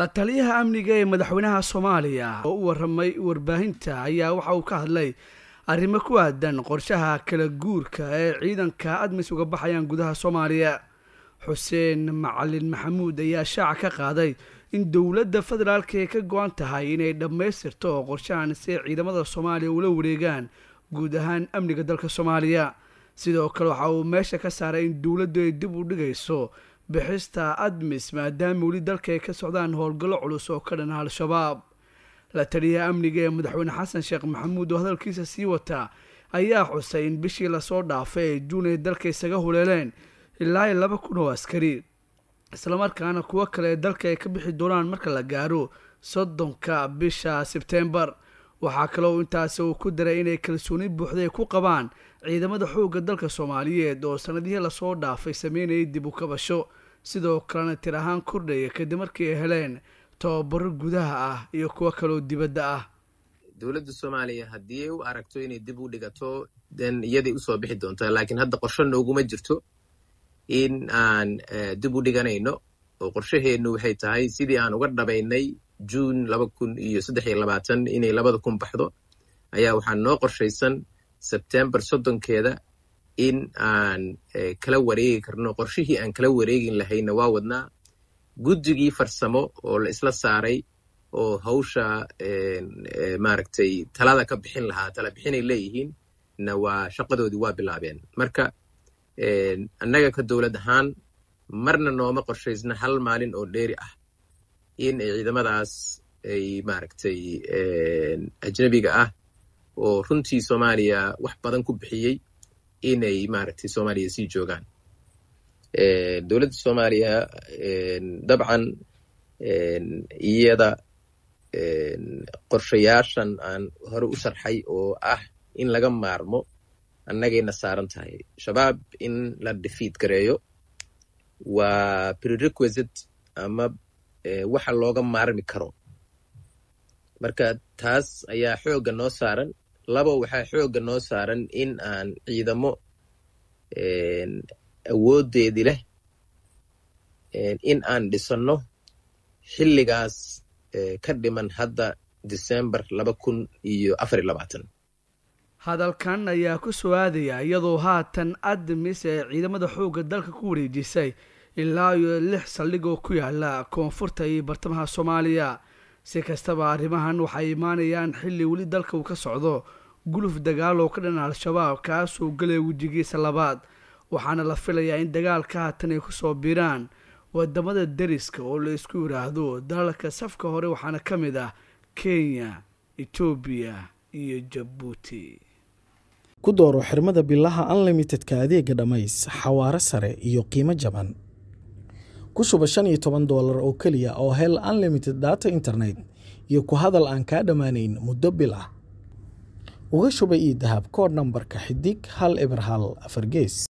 la taliyaha amniga ee madaxweynaha soomaaliya oo u waramay warbaahinta ayaa waxa uu ka hadlay arrimo ku aadan qorshaha kala guurka ee ciidanka admis uga baxayaan gudaha soomaaliya xuseen macalin maxamuud ayaa shaaca ka qaaday in dowladda federaalka ee ka go-an tahay inay dhammaystirto qorshahan si ciidamada soomaaliya ula wareegaan guud ahaan amniga dalka soomaaliya sidoo kale waxa uu meesha ka saaray in dowladdu ay dib u dhigayso bixista admis maadaama weli dalka ay ka socdaan howlgallo culus oo ka dhan al-shabaab la taliyaha amniga ee madaxweyne xasan sheekh maxamuud oo hadalkiisa sii wata ayaa xusay in bishii lasoo dhaafay ee juun ay dalka isaga huleeleen ilaa i laba kun oo askari islamarkaana kuwo kale ee dalka ay ka bixi doonaan marka la gaaro soddonka bisha sebteembar waxaa kale oo intaasi uu ku daray inay kalsooni buuxday ku qabaan ciidamada xoogga dalka soomaaliyeed oo sannadihii lasoo dhaafay sameynayay dib u sidoo kalena tir ahaan kordhaya kadib markii ay heleen tababaro gudaha ah iyo kuwo kaloo dibadda ah dowladda soomaaliya haddii ay u aragto inay dib u dhigato den iyaday usoo bixi doontaa laakiin hadda qorsho nooguma jirto in aan eh, dib u dhiganayno oo qorshaheennu waxay tahay sidii aan uga dhabaynay juun laba kun iyo saddex iyo labaatan inay labada kun baxdo ayaa waxaa noo qorshaysan sebtembar soddonkeeda in aan eh, kala wareegi karno qorshihii aan kala wareegin lahayna waa wadnaa guddigii farsamo oo la isla saaray oo hawsha eh, maaragtay talada ka bixin lahaa tala bixinay leeyihiin na waa shaqadoodii waa bilaabeen marka annaga ka dowlad ahaan marna nooma qorshaysna hal maalin oo dheeri ah in ciidamadaas ay maaragtay ajnabiga ah oo runtii soomaaliya wax badan ku bixiyey inay maaragtay soomaaliya sii joogaan dowladda soomaaliya dabcan iyada qorshayaashan aan hore u sharxay oo ah in laga maarmo annagayna saaran tahay shabaab in la difiid gareeyo waa prerequisite ama waxa looga maarmi karo marka taas ayaa xoogga noo saaran laba waxaa xoogga noo saaran in aan ciidamo awooddeedii leh in aan dhisanno xilligaas ka dhiman hadda disembar laba kun iyo afar iyo labaatan hadalkan ayaa ku soo aadaya iyadoo haatan admis ee ciidamada xoogga dalka ku wareejisay ilaa iyo lix saldhig oo ku yaala koonfurta iyo bartamaha soomaaliya si kastaba arrimahan waxay imaanayaan xilli weli dalka uu ka socdo guluf dagaal oo ka dhana ah al-shabaab kaasuu gelaya wejigiisa labaad waxaana la filayaa in dagaalka haatan ay ku soo biiraan wadamada deriska oo la isku yidhaahdo dalalka safka hore waxaana ka mid ah kenya etoobiya iyo jabuuti ku dooro xirmada bilaha unlimitedka adeega dhammays xawaaro sare iyo qiimo jaban ku shuba shan iyo toban doolar oo keliya oo hel unlimited data internet iyo ku hadal aan kaa dhammaanayn muddo bil ah uga shuba iidahab koodh nambarka xidig hal eber hal afar gees